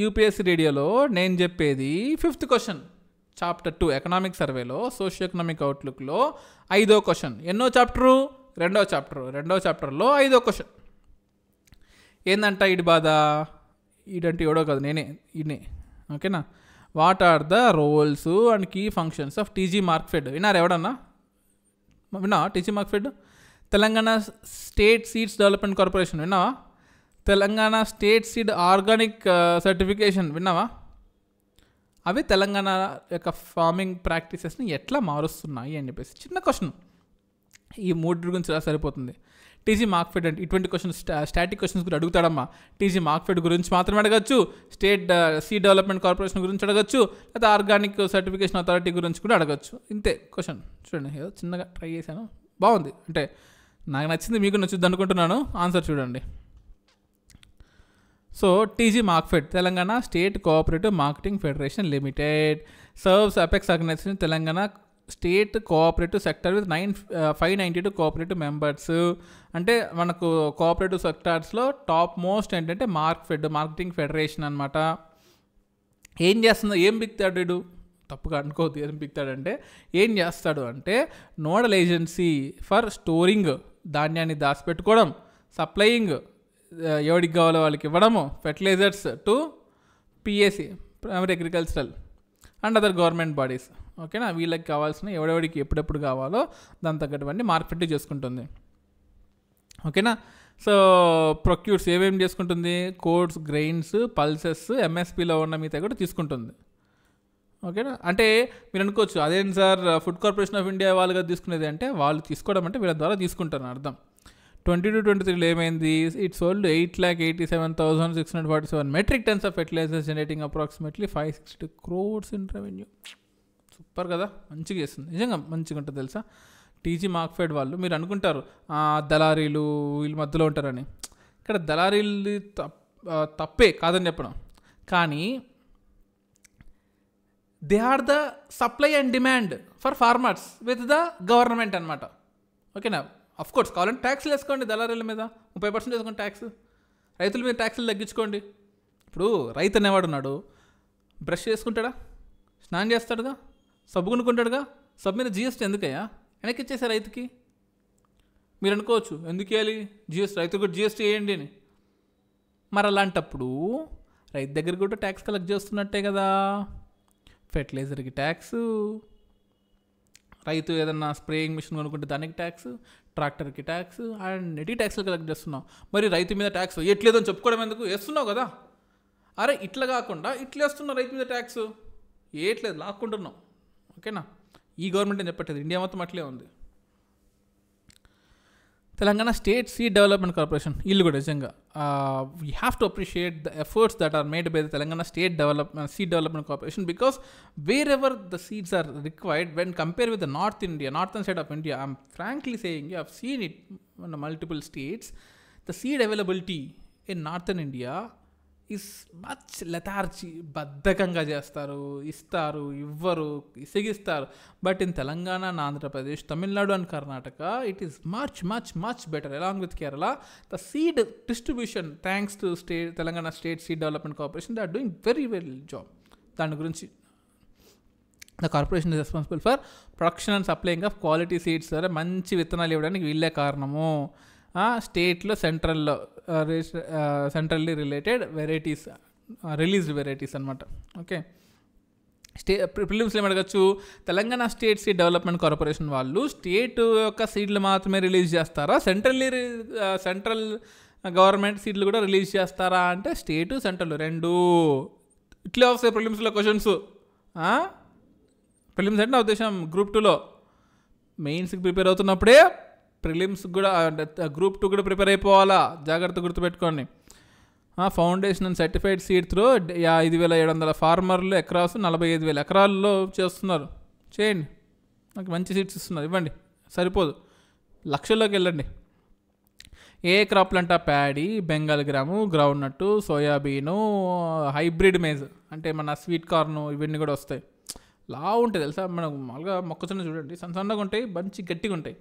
UPSC రేడియోలో నేను చెప్పేది fifth question chapter two economic సర్వేలో సోషియో ఎకనామిక్ అవుట్లుక్లో ఐదో క్వశ్చన్ ఎన్నో చాప్టరు రెండో చాప్టరు రెండో చాప్టర్లో ఐదో క్వశ్చన్ ఏందంట ఇటు బాధ ఇటంటే ఎవడో కాదు నేనే ఇనే ఓకేనా what are the roles and key functions of TG Markfed విన్నారు ఎవడన్నా విన్నా TG Markfed Telangana state seeds development corporation విన్నావా Telangana state seed organic certification విన్నావా అవి తెలంగాణ యొక్క ఫార్మింగ్ ప్రాక్టీసెస్ని ఎట్లా మారుస్తున్నాయి అని చెప్పేసి చిన్న క్వశ్చన్ ఈ మూడు గురించి ఇలా సరిపోతుంది టీజీ మార్క్ఫెడ్ అంటే ఇటువంటి క్వశ్చన్ స్టాటిక్ క్వశ్చన్స్ గురించి అడుగుతాడమ్మా టీజీ మార్క్ఫెడ్ గురించి మాత్రమే అడగచ్చు స్టేట్ సీ డెవలప్మెంట్ కార్పొరేషన్ గురించి అడగచ్చు లేదా ఆర్గానిక్ సర్టిఫికేషన్ అథారిటీ గురించి కూడా అడగచ్చు ఇంతే క్వశ్చన్ చూడండి ఏదో చిన్నగా ట్రై చేశాను బాగుంది అంటే నాకు నచ్చింది మీకు నచ్చుద్ది అనుకుంటున్నాను ఆన్సర్ చూడండి so TG Markfed Telangana state cooperative marketing federation limited serves apex organisation Telangana state cooperative sector with nine five ninety two cooperative members అంటే మనకు కోఆపరేటివ్ సెక్టార్స్లో టాప్ మోస్ట్ ఏంటంటే మార్క్ ఫెడ్ మార్కెటింగ్ ఫెడరేషన్ అనమాట ఏం చేస్తుందో ఏం బిక్తాడు ఇడు తప్పుగా అనుకోవద్దు ఏం బిక్తాడంటే ఏం చేస్తాడు అంటే నోడల్ ఏజెన్సీ ఫర్ స్టోరింగ్ ధాన్యాన్ని దాచిపెట్టుకోవడం సప్లయింగ్ ఎవరికి కావాలో వాళ్ళకి ఇవ్వడము fertilisers to PSC primary agricultural and other government bodies ఓకేనా వీళ్ళకి కావాల్సిన ఎవడెవడికి ఎప్పుడెప్పుడు కావాలో దాని తగ్గటువంటి మార్కెట్ చేసుకుంటుంది ఓకేనా సో ప్రొక్యూర్స్ ఏమేమి చేసుకుంటుంది కోడ్స్ గ్రెయిన్స్ పల్సెస్ ఎంఎస్పిలో ఉన్న మిగతా కూడా తీసుకుంటుంది ఓకేనా అంటే మీరు అనుకోవచ్చు అదేంటి sir food corporation of India వాళ్ళుగా తీసుకునేది అంటే వాళ్ళు తీసుకోవడం అంటే వీళ్ళ ద్వారా తీసుకుంటారు అర్థం ట్వంటీ టు ట్వంటీ త్రీలో ఏమైంది it sold eight lakh eighty seven thousand six hundred forty seven metric tonnes of fertilisers generating approximately five sixty crores in revenue super కదా మంచిగా చేస్తుంది నిజంగా మంచిగా ఉంటుంది తెలుసా టీజీ మార్క్ఫెడ్ వాళ్ళు మీరు అనుకుంటారు దళారీలు వీళ్ళ మధ్యలో ఉంటారని ఇక్కడ దళారీలు తప్పే కాదని చెప్పడం కానీ they are the supply and demand for farmers with the government అనమాట ఓకేనా అఫ్ కోర్స్ కావాలంటే ట్యాక్స్లు వేసుకోండి దళారీల మీద ముప్పై పర్సెంట్ వేసుకోండి ట్యాక్స్ రైతుల మీద ట్యాక్స్లు తగ్గించుకోండి ఇప్పుడు రైతు అనేవాడు ఉన్నాడు బ్రష్ చేసుకుంటాడా స్నానం చేస్తాడుగా సబ్బు కొనుక్కుంటాడుగా సబ్ మీద జిఎస్టీ ఎందుకయ్యా వెనక్కి ఇచ్చేసే రైతుకి మీరు అనుకోవచ్చు ఎందుకు వేయాలి జిఎస్టీ రైతు కూడా జిఎస్టీ వేయండి అని మరి అలాంటప్పుడు రైతు దగ్గర కూడా ట్యాక్స్ కలెక్ట్ చేస్తున్నట్టే కదా ఫెర్టిలైజర్కి ట్యాక్స్ రైతు ఏదన్నా స్ప్రేయింగ్ మిషన్ కొనుక్కుంటే దానికి ట్యాక్స్ ట్రాక్టర్కి ట్యాక్స్ అండ్ ఎటీ ట్యాక్స్లు కలెక్ట్ చేస్తున్నావు మరి రైతు మీద ట్యాక్స్ ఎట్లేదని చెప్పుకోవడం ఎందుకు వేస్తున్నావు కదా అరే ఇట్లా కాకుండా ఇట్లా వేస్తున్నావు రైతు మీద ట్యాక్స్ ఏట్లేదు లాక్కుంటున్నాం ఓకేనా ఈ గవర్నమెంట్ అని చెప్పట్లేదు ఇండియా మొత్తం అట్లే ఉంది Telangana state seed development corporation వీళ్ళు కూడా నిజంగా we have to appreciate the efforts that are made by the Telangana state development seed development corporation because wherever the seeds are required when compare with the north India northern side of India I'm frankly saying you have seen it multiple states the seed availability in northern India is much lethargic బద్ధకంగా చేస్తారు ఇస్తారు ఇవ్వరు ఇసిగిస్తారు but in Telangana and Andhra Pradesh Tamil Nadu and Karnataka it is much much much better along with Kerala the seed distribution thanks to state Telangana state seed development corporation they are doing very well job దాని గురించి the corporation is responsible for production and supplying of quality seeds సరే మంచి విత్తనాలు ఇవ్వడానికి వీళ్ళే కారణము స్టేట్లో సెంట్రల్లో centrally related varieties released varieties అనమాట ఓకే స్టే ప్రిలిమ్స్లో అడగచ్చు Telangana state seed development corporation వాళ్ళు స్టేట్ యొక్క సీడ్లు మాత్రమే రిలీజ్ చేస్తారా సెంట్రల్లీ సెంట్రల్ గవర్నమెంట్ సీట్లు కూడా రిలీజ్ చేస్తారా అంటే స్టేటు సెంట్రల్ రెండు ఇట్లే వస్తాయి ప్రిలిమ్స్లో క్వశ్చన్స్ ప్రిలిమ్స్ అంటే నా ఉద్దేశం గ్రూప్ టూలో మెయిన్స్కి ప్రిపేర్ అవుతున్నప్పుడే ప్రిలిమ్స్ కూడా గ్రూప్ టూ కూడా ప్రిపేర్ అయిపోవాలా జాగ్రత్త గుర్తుపెట్టుకోండి foundation and certified seed through ఐదు వేల ఏడు వందల ఫార్మర్లు ఎకరాస్ నలభై ఐదు వేల ఎకరాల్లో చేస్తున్నారు చేయండి నాకు మంచి సీడ్స్ ఇస్తున్నారు ఇవ్వండి సరిపోదు లక్షల్లోకి వెళ్ళండి ఏ క్రాప్లు అంటే paddy Bengal gram groundnut soyabean hybrid maize అంటే మన స్వీట్ కార్న్ ఇవన్నీ కూడా వస్తాయి లా ఉంటాయి తెలుసా మనకు మామూలుగా మొక్కజొన్న చూడండి సన్న సన్నగా ఉంటాయి మంచి గట్టిగా ఉంటాయి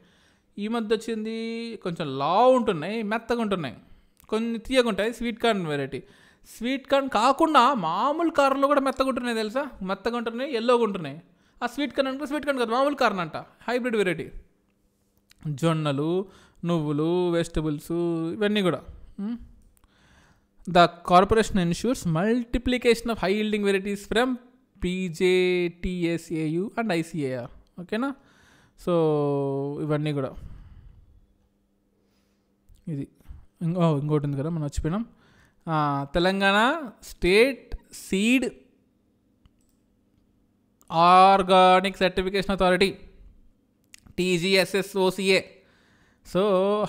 ఈ మధ్య వచ్చింది కొంచెం లా ఉంటున్నాయి మెత్తగా ఉంటున్నాయి కొన్ని తీయగా ఉంటాయి sweet corn variety sweet corn కాకుండా మామూలు కార్న్లు కూడా మెత్తగా ఉంటున్నాయి తెలుసా మెత్తగా ఉంటున్నాయి ఎల్లోగా ఉంటున్నాయి ఆ స్వీట్ కార్న్ అంటే స్వీట్ కార్న్ కాదు మామూలు కార్న్ అంట హైబ్రిడ్ వెరైటీ జొన్నలు నువ్వులు వెజిటబుల్స్ ఇవన్నీ కూడా the corporation insures multiplication of high yielding varieties from PJTSAU and ICAR ఓకేనా సో ఇవన్నీ కూడా ఇది ఇంకో ఇంకోటి ఉంది కదా మనం వచ్చిపోయినాం Telangana state seed organic certification authority TGSSOCA so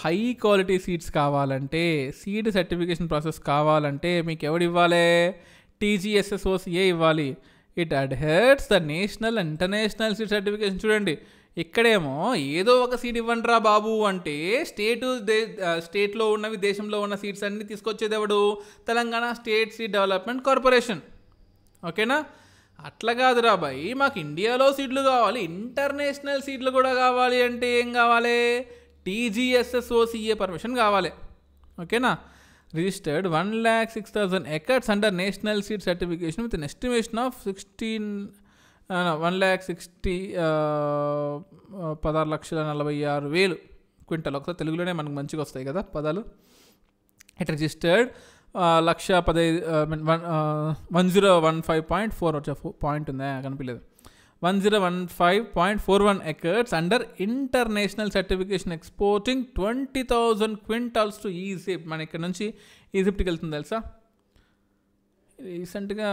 high quality seeds కావాలంటే సీడ్ సర్టిఫికేషన్ ప్రాసెస్ కావాలంటే మీకు ఎవడు ఇవ్వాలి టీజీఎస్ఎస్ఓసిఏ ఇవ్వాలి it adheres the national international seed certification చూడండి ఇక్కడేమో ఏదో ఒక సీట్ ఇవ్వండిరా బాబు అంటే స్టేటు స్టేట్లో ఉన్నవి దేశంలో ఉన్న సీట్స్ అన్నీ ఎవడు Telangana state seed development corporation ఓకేనా అట్లా కాదురా బాయ్ మాకు ఇండియాలో సీట్లు కావాలి ఇంటర్నేషనల్ సీట్లు కూడా కావాలి అంటే ఏం కావాలి టీజీఎస్ఎస్ఓసీఏ పర్మిషన్ కావాలి ఓకేనా registered one lakh six thousand acres under national seed certification with estimation of sixteen one lakh sixty పదహారు లక్షల నలభై ఆరు వేలు క్వింటల్ ఒకసారి తెలుగులోనే మనకు మంచిగా వస్తాయి కదా పదాలు ఇట్ రిజిస్టర్డ్ uh, లక్ష పదహైదు one one zero one five point four వచ్చే పాయింట్ ఉందా కనిపించలేదు one zero one five point four one acres under international certification exporting twenty thousand quintals to Egypt మన ఇక్కడ నుంచి ఈజిప్ట్కి వెళ్తుంది తెలుసా రీసెంట్గా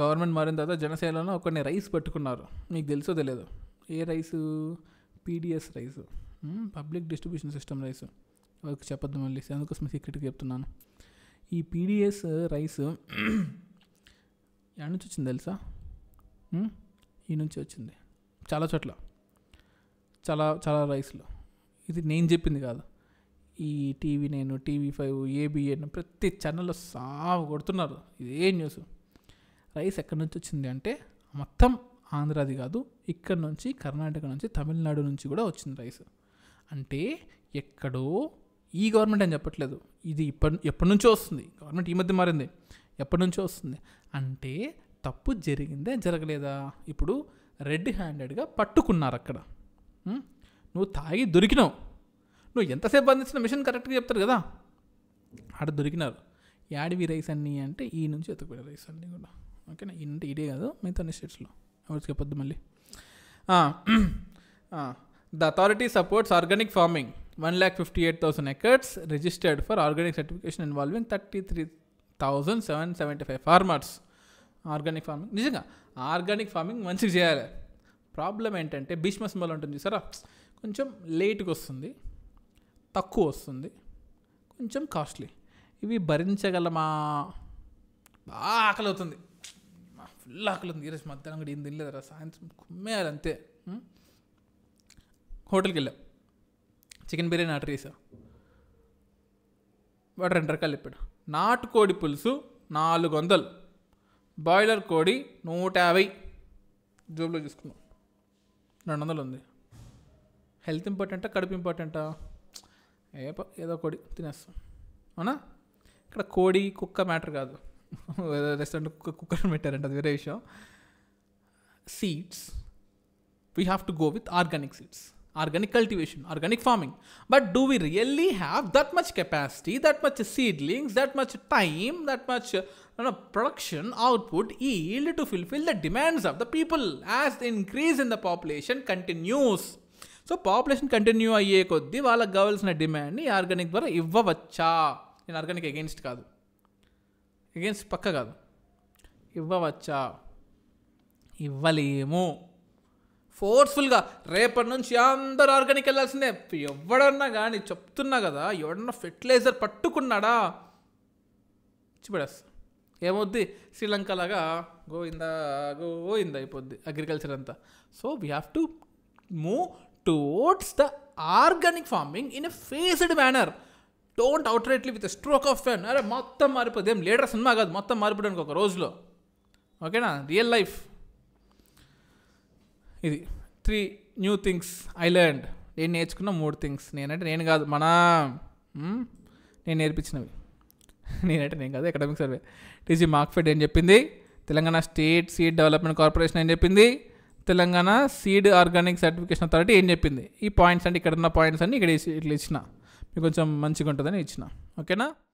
గవర్నమెంట్ మారిన తర్వాత జనసేనలో కొన్ని రైస్ పెట్టుకున్నారు మీకు తెలుసో తెలియదు ఏ rice PDS rice public distribution system rice వాళ్ళకి చెప్పద్దు మళ్ళీ అందుకోసం సీక్రెట్గా చెప్తున్నాను ఈ పీడిఎస్ రైస్ ఎక్కడి నుంచి వచ్చింది తెలుసా ఈ నుంచి వచ్చింది చాలా చోట్ల చాలా చాలా రైస్లో ఇది నేను చెప్పింది కాదు ఈ టీవీ నేను టీవీ ఫైవ్ ఏబిఎన్ ప్రతి ఛానల్లో సాగు కొడుతున్నారు ఇదే న్యూస్ రైస్ ఎక్కడి నుంచి వచ్చింది అంటే మొత్తం ఆంధ్రాది కాదు ఇక్కడ నుంచి కర్ణాటక నుంచి తమిళనాడు నుంచి కూడా వచ్చింది రైస్ అంటే ఎక్కడో ఈ గవర్నమెంట్ అని చెప్పట్లేదు ఇది ఇప్పటి ఎప్పటి నుంచో వస్తుంది గవర్నమెంట్ ఈ మధ్య మారింది ఎప్పటి నుంచో వస్తుంది అంటే తప్పు జరిగిందే జరగలేదా ఇప్పుడు రెడ్ హ్యాండెడ్గా పట్టుకున్నారు అక్కడ నువ్వు తాగి దొరికినావు నువ్వు ఎంతసేపు బంధించిన మిషన్ కరెక్ట్గా చెప్తారు కదా ఆడ దొరికినారు యాడివి రైస్ అన్ని అంటే ఈ నుంచి ఎత్తుకునే రైస్ అన్ని కూడా ఓకేనా ఈ అంటే ఇదే కాదు మిగతా స్టేట్స్లో ఎవరు చెప్పొద్దు మళ్ళీ the authority supports organic farming one lakh fifty eight thousand acres registered for organic certification involving thirty three thousand seven seventy five farmers organic farming నిజంగా ఆర్గానిక్ ఫార్మింగ్ మంచిగా చేయాలి ప్రాబ్లం ఏంటంటే బీచ్ స్మెల్ ఉంటుంది సరే కొంచెం లేట్గా వస్తుంది తక్కువ వస్తుంది కొంచెం కాస్ట్లీ ఇవి భరించగలమా బాగా ఆకలి అవుతుంది ఫుల్ ఆకలి ఉంది ఈరోజు మధ్యాహ్నం కూడా ఏం రా సాయంత్రం కుమ్మేయాలి అంతే హోటల్కి వెళ్ళాం చికెన్ బిర్యానీ ఆర్డర్ చేసా వాడు రెండు రకాలు చెప్పాడు నాటుకోడి పులుసు నాలుగు వందలు బాయిలర్ కోడి నూట యాభై జోబులో చూసుకున్నాం రెండు వందలు ఉంది హెల్త్ ఇంపార్టెంటా కడుపు ఇంపార్టెంటా ఏ పో ఏదో కోడి తినస అవునా ఇక్కడ కోడి కుక్క మ్యాటర్ కాదు రెస్టారెంట్ కుక్క కుక్కలో పెట్టారంట అది వేరే విషయం seeds we have to go with organic seeds organic cultivation organic farming but do we really have that much capacity that much of seedlings that much time that much నా production output yield to fulfil the demands of the people as increase in the population continues so population continue అయ్యే కొద్దీ వాళ్ళకి కావాల్సిన డిమాండ్ని organic ద్వారా ఇవ్వవచ్చా నేను organic against కాదు against పక్క కాదు ఇవ్వవచ్చా ఇవ్వలేము ఫోర్స్ఫుల్గా రేపటి నుంచి అందరు ఆర్గానిక్ వెళ్ళాల్సిందే ఎవడన్నా కానీ చెప్తున్నా కదా ఎవడన్నా ఫెర్టిలైజర్ పట్టుకున్నాడా చూపెడేస్తా ఏమవుద్ది శ్రీలంక లాగా గోయిందా గోయిందా అయిపోద్ది అగ్రికల్చర్ అంతా so we have to move towards the organic farming in a phased manner don't rightly with stroke of pen అరే మొత్తం మారిపోద్ది ఏం లీడర్ సినిమా కాదు మొత్తం మారిపోవడానికి ఒక రోజులో ఓకేనా రియల్ లైఫ్ ఇది three new things I learn నేను నేర్చుకున్న మూడు థింగ్స్ నేనంటే నేను కాదు మన నేను నేర్పించినవి నేనంటే నేను కాదు అకాడమిక్ సర్వే టీజీ మార్క్ఫెడ్ ఏం చెప్పింది Telangana state seed development corporation ఏం చెప్పింది Telangana seed organic certification authority ఏం చెప్పింది ఈ పాయింట్స్ అంటే ఇక్కడ ఉన్న పాయింట్స్ అన్నీ ఇక్కడ ఇట్లా ఇచ్చిన మీకు కొంచెం మంచిగా ఉంటుందని ఇచ్చిన ఓకేనా